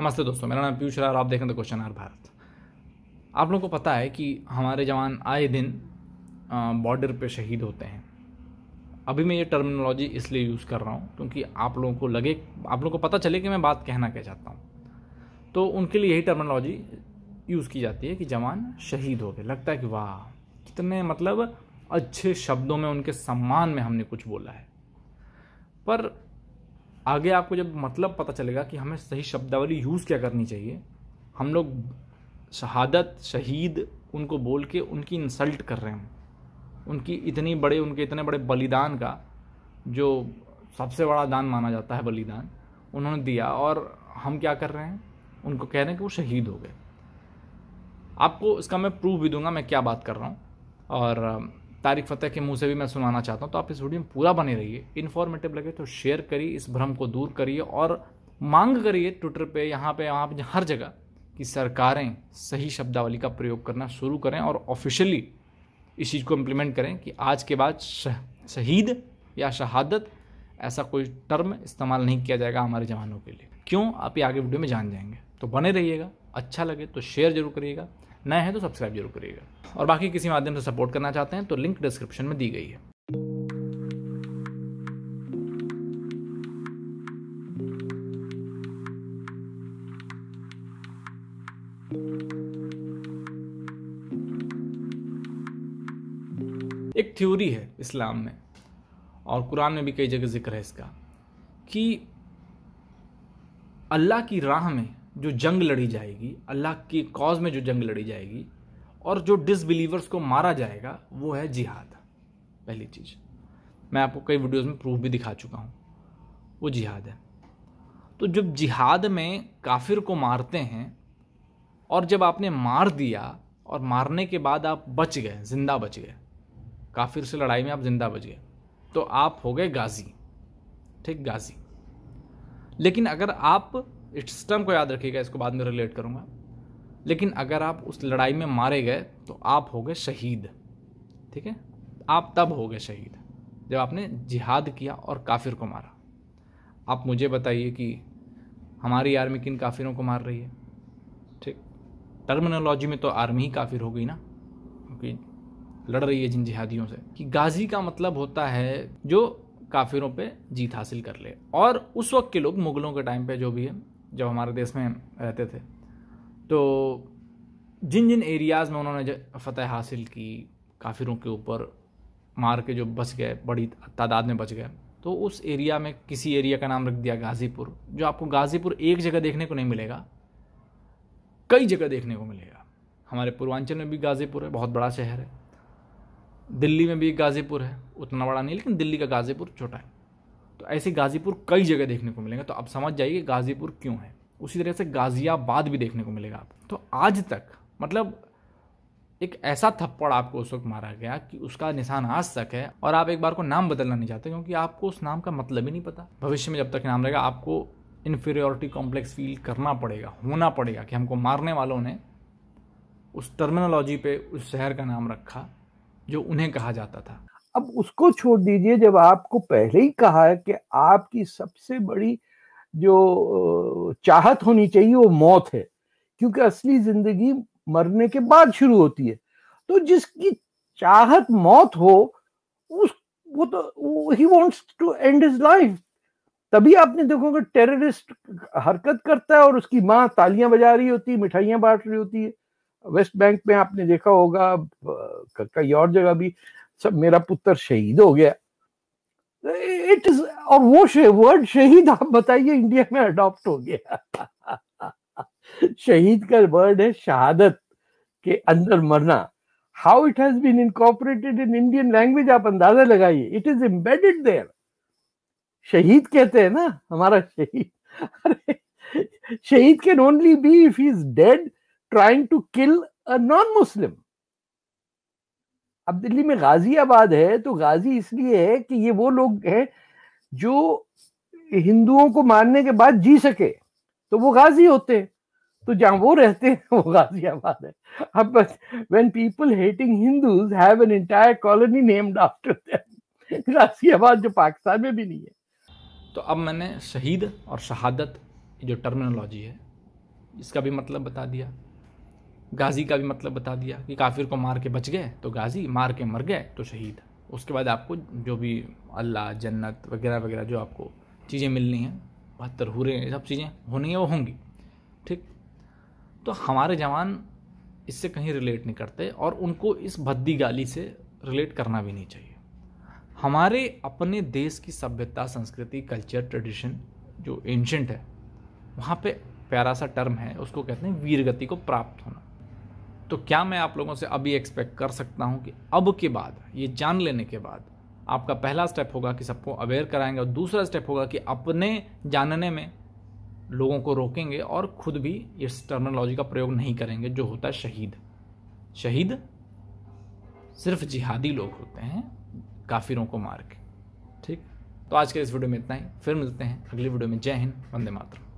नमस्ते दोस्तों मेरा नाम पीयूष और आप देखें रहे क्वेश्चन आर भारत आप लोगों को पता है कि हमारे जवान आए दिन बॉर्डर पे शहीद होते हैं अभी मैं ये टर्मिनोलॉजी इसलिए यूज़ कर रहा हूँ क्योंकि आप लोगों को लगे आप लोगों को पता चले कि मैं बात कहना क्या चाहता हूँ तो उनके लिए यही टर्मिनोलॉजी यूज़ की जाती है कि जवान शहीद हो गए लगता है कि वाह कितने मतलब अच्छे शब्दों में उनके सम्मान में हमने कुछ बोला है पर आगे आपको जब मतलब पता चलेगा कि हमें सही शब्दावली यूज़ क्या करनी चाहिए हम लोग शहादत शहीद उनको बोल के उनकी इंसल्ट कर रहे हैं उनकी इतनी बड़े उनके इतने बड़े बलिदान का जो सबसे बड़ा दान माना जाता है बलिदान उन्होंने दिया और हम क्या कर रहे हैं उनको कह रहे हैं कि वो शहीद हो गए आपको इसका मैं प्रूफ भी दूंगा मैं क्या बात कर रहा हूँ और तारिक फतेह के मुंह से भी मैं सुनाना चाहता हूँ तो आप इस वीडियो में पूरा बने रहिए इन्फॉर्मेटिव लगे तो शेयर करिए इस भ्रम को दूर करिए और मांग करिए ट्विटर पे यहाँ पे वहाँ पर हर जगह कि सरकारें सही शब्दावली का प्रयोग करना शुरू करें और ऑफिशियली इस चीज़ को इम्प्लीमेंट करें कि आज के बाद शहीद या शहादत ऐसा कोई टर्म इस्तेमाल नहीं किया जाएगा हमारे जवानों के लिए क्यों आप ये आगे वीडियो में जान जाएंगे तो बने रहिएगा अच्छा लगे तो शेयर जरूर करिएगा नए हैं तो सब्सक्राइब जरूर करिएगा और बाकी किसी माध्यम से सपोर्ट करना चाहते हैं तो लिंक डिस्क्रिप्शन में दी गई है एक थ्योरी है इस्लाम में और कुरान में भी कई जगह जिक्र है इसका कि अल्लाह की राह में जो जंग लड़ी जाएगी अल्लाह की कॉज में जो जंग लड़ी जाएगी और जो डिसबिलीवर्स को मारा जाएगा वो है जिहाद पहली चीज़ मैं आपको कई वीडियोस में प्रूफ भी दिखा चुका हूँ वो जिहाद है तो जब जिहाद में काफिर को मारते हैं और जब आपने मार दिया और मारने के बाद आप बच गए ज़िंदा बच गए काफिर से लड़ाई में आप ज़िंदा बच गए तो आप हो गए गाजी ठीक गाजी लेकिन अगर आप इस टर्म को याद रखिएगा इसको बाद में रिलेट करूँगा लेकिन अगर आप उस लड़ाई में मारे गए तो आप हो गए शहीद ठीक है आप तब हो गए शहीद जब आपने जिहाद किया और काफिर को मारा आप मुझे बताइए कि हमारी आर्मी किन काफिरों को मार रही है ठीक टर्मिनोलॉजी में तो आर्मी ही काफिर हो गई ना क्योंकि लड़ रही है जिन जिहादियों से कि गाजी का मतलब होता है जो काफिरों पे जीत हासिल कर ले और उस वक्त के लोग मुगलों के टाइम पे जो भी है जब हमारे देश में रहते थे तो जिन जिन एरियाज़ में उन्होंने फतह हासिल की काफिरों के ऊपर मार के जो बच गए बड़ी तादाद में बच गए तो उस एरिया में किसी एरिया का नाम रख दिया गाज़ीपुर जो आपको गाज़ीपुर एक जगह देखने को नहीं मिलेगा कई जगह देखने को मिलेगा हमारे पूर्वांचल में भी गाज़ीपुर है बहुत बड़ा शहर है दिल्ली में भी गाज़ीपुर है उतना बड़ा नहीं लेकिन दिल्ली का गाज़ीपुर छोटा है तो ऐसे गाज़ीपुर कई जगह देखने को मिलेंगे तो आप समझ जाइए गाज़ीपुर क्यों है उसी तरह से गाज़ियाबाद भी देखने को मिलेगा आप तो आज तक मतलब एक ऐसा थप्पड़ आपको उस वक्त मारा गया कि उसका निशान आज तक है और आप एक बार को नाम बदलना नहीं चाहते क्योंकि आपको उस नाम का मतलब ही नहीं पता भविष्य में जब तक नाम रहेगा आपको इन्फेरियोरिटी कॉम्प्लेक्स फील करना पड़ेगा होना पड़ेगा कि हमको मारने वालों ने उस टर्मिनोलॉजी पे उस शहर का नाम रखा जो उन्हें कहा जाता था अब उसको छोड़ दीजिए जब आपको पहले ही कहा है कि आपकी सबसे बड़ी जो चाहत होनी चाहिए वो मौत है क्योंकि असली जिंदगी मरने के बाद शुरू होती है तो जिसकी चाहत मौत हो उस वो तो he wants to end his life तभी आपने देखोगे टेररिस्ट हरकत करता है और उसकी माँ तालियां बजा रही होती है मिठाइयां बांट रही होती है वेस्ट बैंक में आपने देखा होगा कई और जगह भी सब मेरा पुत्र शहीद हो गया इट इज और वो शे, वर्ड शहीद आप बताइए इंडिया में अडॉप्ट हो गया शहीद का वर्ड है शहादत के अंदर मरना how it has been incorporated in Indian language आप अंदाजा लगाइए इट इज एम्बेडेड देयर शहीद कहते हैं ना हमारा शहीद अरे शहीद can only be if he is dead trying to kill a non Muslim अब दिल्ली में गाजियाबाद है तो गाजी इसलिए है कि ये वो लोग हैं जो हिंदुओं को मारने के बाद जी सके तो वो गाजी होते हैं तो जहाँ वो रहते हैं वो गाजियाबाद है अब बस when people hating Hindus have an entire colony named after them Ghaziabad जो पाकिस्तान में भी नहीं है तो अब मैंने शहीद और शहादत जो टर्मिनोलॉजी है इसका भी मतलब बता दिया गाजी का भी मतलब बता दिया कि काफिर को मार के बच गए तो गाजी मार के मर गए तो शहीद उसके बाद आपको जो भी अल्लाह जन्नत वगैरह वगैरह जो आपको चीज़ें मिलनी हैं बहत्तर ये सब चीज़ें होनी है वो होंगी ठीक तो हमारे जवान इससे कहीं रिलेट नहीं करते और उनको इस भद्दी गाली से रिलेट करना भी नहीं चाहिए हमारे अपने देश की सभ्यता संस्कृति कल्चर ट्रेडिशन जो एंशंट है वहाँ पे प्यारा सा टर्म है उसको कहते हैं वीरगति को प्राप्त होना तो क्या मैं आप लोगों से अभी एक्सपेक्ट कर सकता हूँ कि अब के बाद ये जान लेने के बाद आपका पहला स्टेप होगा कि सबको अवेयर कराएंगे और दूसरा स्टेप होगा कि अपने जानने में लोगों को रोकेंगे और खुद भी इस टर्मिनोलॉजी का प्रयोग नहीं करेंगे जो होता है शहीद शहीद सिर्फ जिहादी लोग होते हैं काफिरों को मार के ठीक तो आज के इस वीडियो में इतना ही फिर मिलते हैं अगली वीडियो में जय हिंद वंदे मातरम